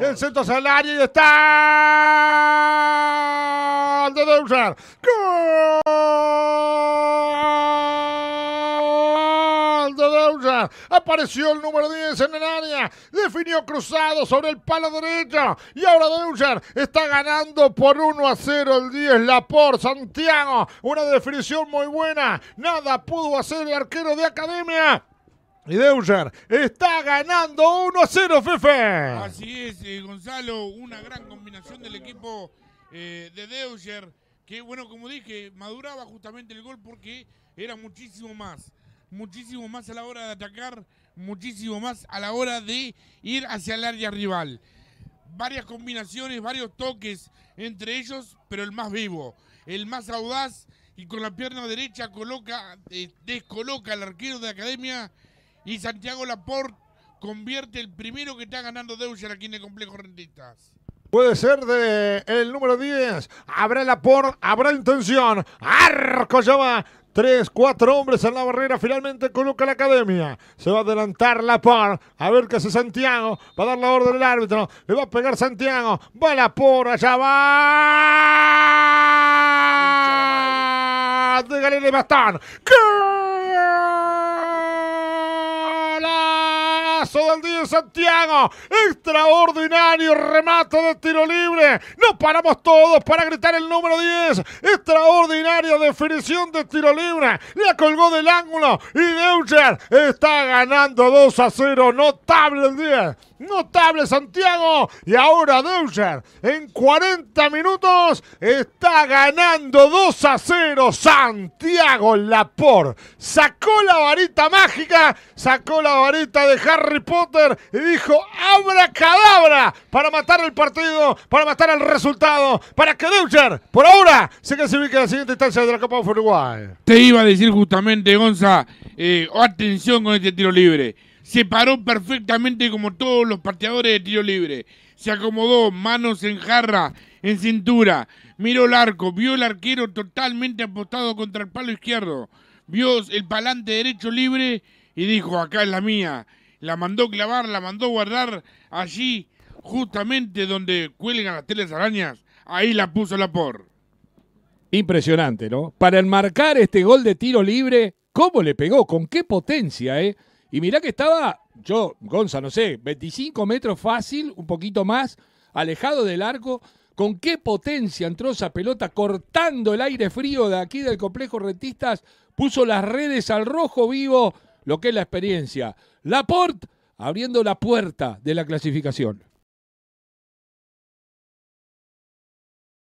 El centro salario y está de ¡Gol! De Apareció el número 10 en el área. Definió cruzado sobre el palo derecho. Y ahora Deusar está ganando por 1 a 0 el 10 la por Santiago. Una definición muy buena. Nada pudo hacer el arquero de Academia. Y Deuger está ganando 1 a 0, Fefe. Así es, eh, Gonzalo, una gran combinación del equipo eh, de Deuger, que bueno, como dije, maduraba justamente el gol porque era muchísimo más, muchísimo más a la hora de atacar, muchísimo más a la hora de ir hacia el área rival. Varias combinaciones, varios toques entre ellos, pero el más vivo, el más audaz y con la pierna derecha coloca, eh, descoloca al arquero de academia y Santiago Laporte convierte el primero que está ganando Deuser aquí en el complejo Rentistas. Puede ser de el número 10. Habrá Laporte, habrá intención. Arco ya va. Tres, cuatro hombres en la barrera. Finalmente coloca la academia. Se va a adelantar Laporte. A ver qué hace Santiago. Va a dar la orden al árbitro. Le va a pegar Santiago. Va Laporte. Allá va. De Galilea Bastón. ¡Qué golazo del día Santiago. Extraordinario remate de tiro libre. nos paramos todos para gritar el número 10. extraordinario definición de tiro libre. le colgó del ángulo y Deutscher está ganando 2 a 0. Notable el 10. Notable Santiago. Y ahora Deutscher en 40 minutos está ganando 2 a 0. Santiago Lapor sacó la varita mágica, sacó la varita de Harry Harry Potter y dijo cadabra! para matar el partido, para matar el resultado, para que Deutscher, por ahora, se clasifique a la siguiente instancia de la Copa de Uruguay. Te iba a decir justamente, Gonza, eh, atención con este tiro libre. Se paró perfectamente como todos los pateadores de tiro libre. Se acomodó, manos en jarra, en cintura. Miró el arco, vio el arquero totalmente apostado contra el palo izquierdo. Vio el palante derecho libre y dijo, acá es la mía la mandó clavar, la mandó guardar allí, justamente donde cuelgan las teles arañas, ahí la puso la por. Impresionante, ¿no? Para enmarcar este gol de tiro libre, ¿cómo le pegó? ¿Con qué potencia, eh? Y mirá que estaba, yo, Gonza, no sé, 25 metros fácil, un poquito más, alejado del arco. ¿Con qué potencia entró esa pelota cortando el aire frío de aquí del complejo Rentistas? Puso las redes al rojo vivo lo que es la experiencia. Laporte abriendo la puerta de la clasificación.